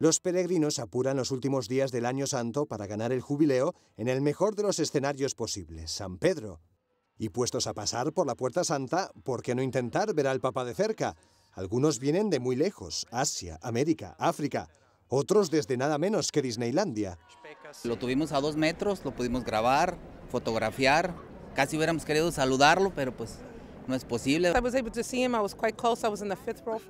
Los peregrinos apuran los últimos días del Año Santo para ganar el jubileo en el mejor de los escenarios posibles, San Pedro. Y puestos a pasar por la Puerta Santa, ¿por qué no intentar ver al Papa de cerca? Algunos vienen de muy lejos, Asia, América, África, otros desde nada menos que Disneylandia. Lo tuvimos a dos metros, lo pudimos grabar, fotografiar, casi hubiéramos querido saludarlo, pero pues no es posible.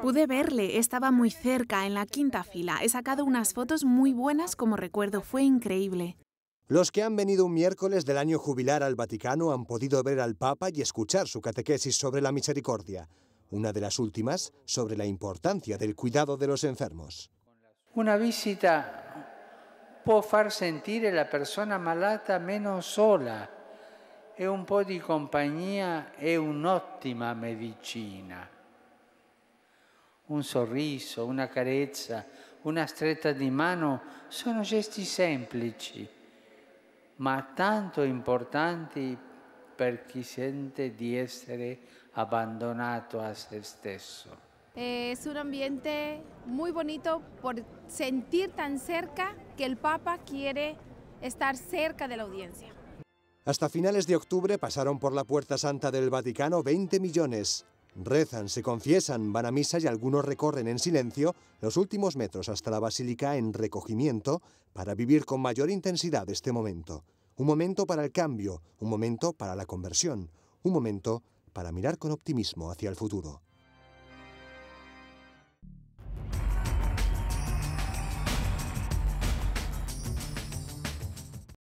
Pude verle, estaba muy cerca, en la quinta fila. He sacado unas fotos muy buenas como recuerdo, fue increíble. Los que han venido un miércoles del año jubilar al Vaticano han podido ver al Papa y escuchar su catequesis sobre la misericordia, una de las últimas sobre la importancia del cuidado de los enfermos. Una visita puede hacer sentir a la persona malata menos sola. e un po' di compagnia è un'ottima medicina. Un sorriso, una carezza, una stretta di mano sono gesti semplici, ma tanto importanti per chi sente di essere abbandonato a se stesso. È un ambiente molto bonito per sentir tan cerca che il Papa quiere estar cerca dell'audienza. Hasta finales de octubre pasaron por la Puerta Santa del Vaticano 20 millones. Rezan, se confiesan, van a misa y algunos recorren en silencio los últimos metros hasta la basílica en recogimiento para vivir con mayor intensidad este momento. Un momento para el cambio, un momento para la conversión, un momento para mirar con optimismo hacia el futuro.